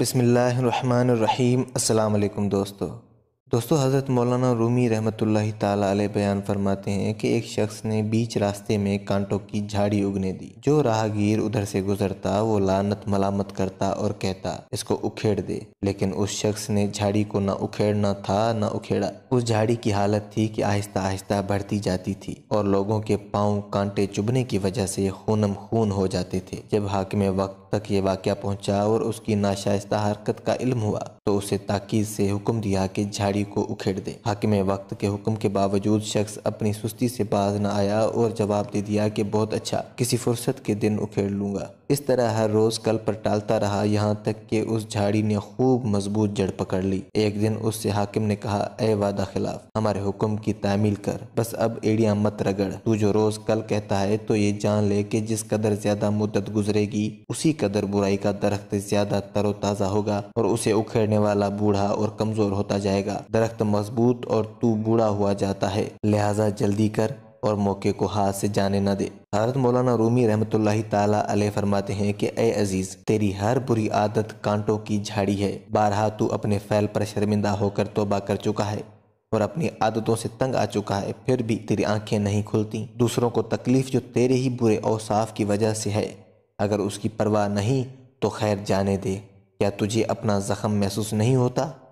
बिसमीम् अल्लाम दोस्तों दोस्तों हज़रत मौलाना रूमी रहमत ताल बयान फरमाते हैं कि एक शख्स ने बीच रास्ते में कांटों की झाड़ी उगने दी जो राहगीर उधर से गुजरता वो लानत मलामत करता और कहता इसको उखेड़ दे लेकिन उस शख्स ने झाड़ी को ना उखेड़ना था ना उखेड़ा उस झाड़ी की हालत थी कि आहिस्ता आहिस्ता बढ़ती जाती थी और लोगों के पाँव कांटे चुभने की वजह से खूनम खून हो जाते थे जब हाकिम वक्त तक ये वाक़ पहुँचा और उसकी नाशाइस्ता हरकत का इल्म हुआ तो उसे ताकीद से हुक्म दिया कि झाड़ी गाड़ी को उखेड़ दे हाकिम वक्त के हुक्म के बावजूद शख्स अपनी सुस्ती से बाज न आया और जवाब दे दिया कि बहुत अच्छा किसी फुर्सत के दिन उखेड़ लूंगा इस तरह हर रोज कल पर टालता रहा यहाँ तक कि उस झाड़ी ने खूब मजबूत जड़ पकड़ ली एक दिन उससे हाकिम ने कहा ए वादा खिलाफ हमारे हुक्म की तामील कर बस अब एड़िया मत रगड़ तू जो रोज कल कहता है तो ये जान ले कि जिस कदर ज्यादा मुद्दत गुजरेगी उसी कदर बुराई का दरख्त ज्यादा तरोताजा होगा और उसे उखेड़ने वाला बूढ़ा और कमजोर होता जाएगा दरख्त मजबूत और तू बूढ़ा हुआ जाता है लिहाजा जल्दी कर और मौके को हाथ से जाने न दे हजरत मौलाना रूमी रहमत ताला फरमाते हैं कि ए अजीज तेरी हर बुरी आदत कांटों की झाड़ी है बारहा तू अपने फैल पर शर्मिंदा होकर तोबा कर चुका है और अपनी आदतों से तंग आ चुका है फिर भी तेरी आंखें नहीं खुलती दूसरों को तकलीफ जो तेरे ही बुरे औसाफ की वजह से है अगर उसकी परवाह नहीं तो खैर जाने दे क्या तुझे अपना ज़ख्म महसूस नहीं होता